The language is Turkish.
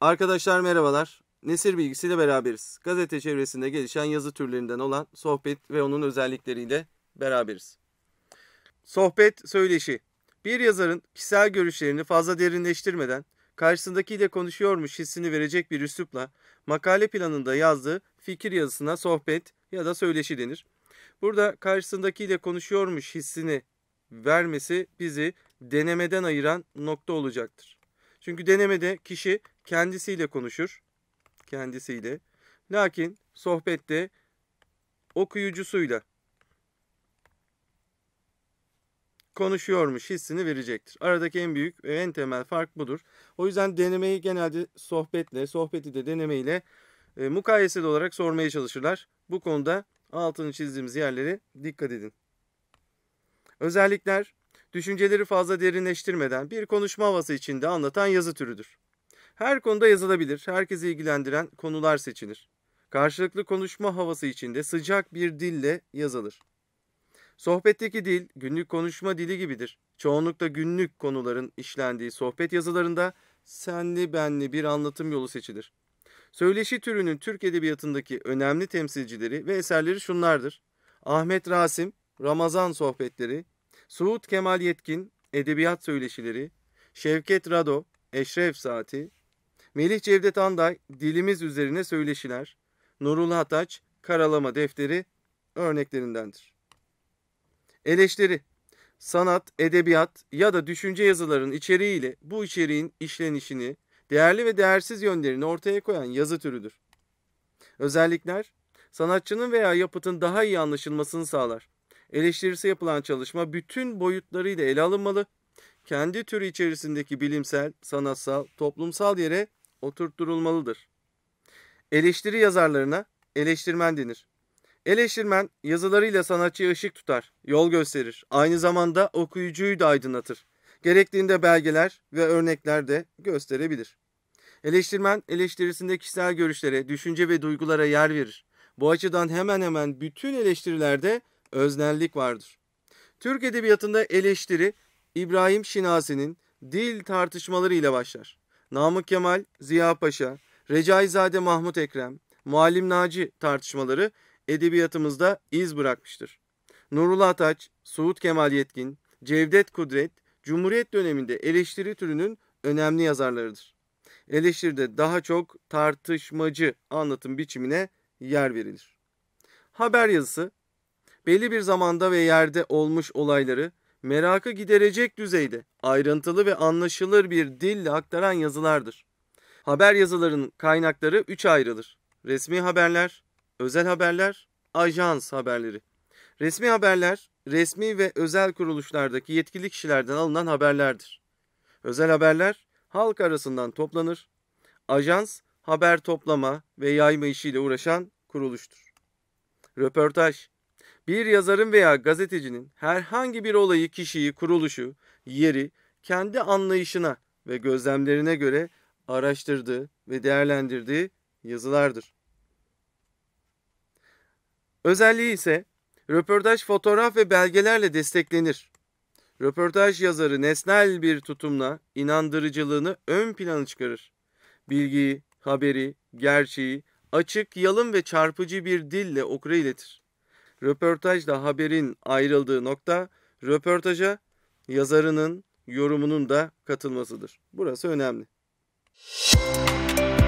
Arkadaşlar merhabalar. Nesir Bilgisi ile beraberiz. Gazete çevresinde gelişen yazı türlerinden olan sohbet ve onun özellikleriyle beraberiz. Sohbet söyleşi. Bir yazarın kişisel görüşlerini fazla derinleştirmeden karşısındakiyle konuşuyormuş hissini verecek bir üslupla makale planında yazdığı fikir yazısına sohbet ya da söyleşi denir. Burada karşısındakiyle konuşuyormuş hissini vermesi bizi denemeden ayıran nokta olacaktır. Çünkü denemede kişi kendisiyle konuşur. Kendisiyle. Lakin sohbette okuyucusuyla konuşuyormuş hissini verecektir. Aradaki en büyük ve en temel fark budur. O yüzden denemeyi genelde sohbetle, sohbeti de denemeyle e, mukayeseli olarak sormaya çalışırlar. Bu konuda altını çizdiğimiz yerlere dikkat edin. Özellikler düşünceleri fazla derinleştirmeden bir konuşma havası içinde anlatan yazı türüdür. Her konuda yazılabilir, herkesi ilgilendiren konular seçilir. Karşılıklı konuşma havası içinde sıcak bir dille yazılır. Sohbetteki dil günlük konuşma dili gibidir. Çoğunlukla günlük konuların işlendiği sohbet yazılarında senli benli bir anlatım yolu seçilir. Söyleşi türünün Türk edebiyatındaki önemli temsilcileri ve eserleri şunlardır. Ahmet Rasim, Ramazan sohbetleri, Suud Kemal Yetkin, Edebiyat söyleşileri, Şevket Rado, Eşref Saati, Melih Cevdet Anday Dilimiz Üzerine Söyleşiler, Nurullah Ataç, Karalama Defteri örneklerindendir. Eleştiri Sanat, edebiyat ya da düşünce yazılarının içeriğiyle bu içeriğin işlenişini, değerli ve değersiz yönlerini ortaya koyan yazı türüdür. Özellikler sanatçının veya yapıtın daha iyi anlaşılmasını sağlar. Eleştirisi yapılan çalışma bütün boyutlarıyla ele alınmalı, kendi türü içerisindeki bilimsel, sanatsal, toplumsal yere oturtturulmalıdır. Eleştiri yazarlarına eleştirmen denir. Eleştirmen yazılarıyla sanatçıya ışık tutar, yol gösterir. Aynı zamanda okuyucuyu da aydınlatır. Gerektiğinde belgeler ve örnekler de gösterebilir. Eleştirmen eleştirisinde kişisel görüşlere, düşünce ve duygulara yer verir. Bu açıdan hemen hemen bütün eleştirilerde öznellik vardır. Türk Edebiyatı'nda eleştiri İbrahim Şinasi'nin dil tartışmaları ile başlar. Namık Kemal, Ziya Paşa, Recaizade Mahmut Ekrem, Muallim Naci tartışmaları edebiyatımızda iz bırakmıştır. Nurullah Ataç, Suud Kemal Yetkin, Cevdet Kudret, Cumhuriyet döneminde eleştiri türünün önemli yazarlarıdır. Eleştiride daha çok tartışmacı anlatım biçimine yer verilir. Haber yazısı, belli bir zamanda ve yerde olmuş olayları merakı giderecek düzeyde ayrıntılı ve anlaşılır bir dille aktaran yazılardır. Haber yazılarının kaynakları üç ayrılır. Resmi haberler, özel haberler, ajans haberleri. Resmi haberler, resmi ve özel kuruluşlardaki yetkili kişilerden alınan haberlerdir. Özel haberler, halk arasından toplanır. Ajans, haber toplama ve yayma işiyle uğraşan kuruluştur. Röportaj bir yazarın veya gazetecinin herhangi bir olayı, kişiyi, kuruluşu, yeri kendi anlayışına ve gözlemlerine göre araştırdığı ve değerlendirdiği yazılardır. Özelliği ise röportaj fotoğraf ve belgelerle desteklenir. Röportaj yazarı nesnel bir tutumla inandırıcılığını ön plana çıkarır. Bilgiyi, haberi, gerçeği açık, yalın ve çarpıcı bir dille okura iletir röportajla haberin ayrıldığı nokta röportaja yazarının yorumunun da katılmasıdır. Burası önemli. Müzik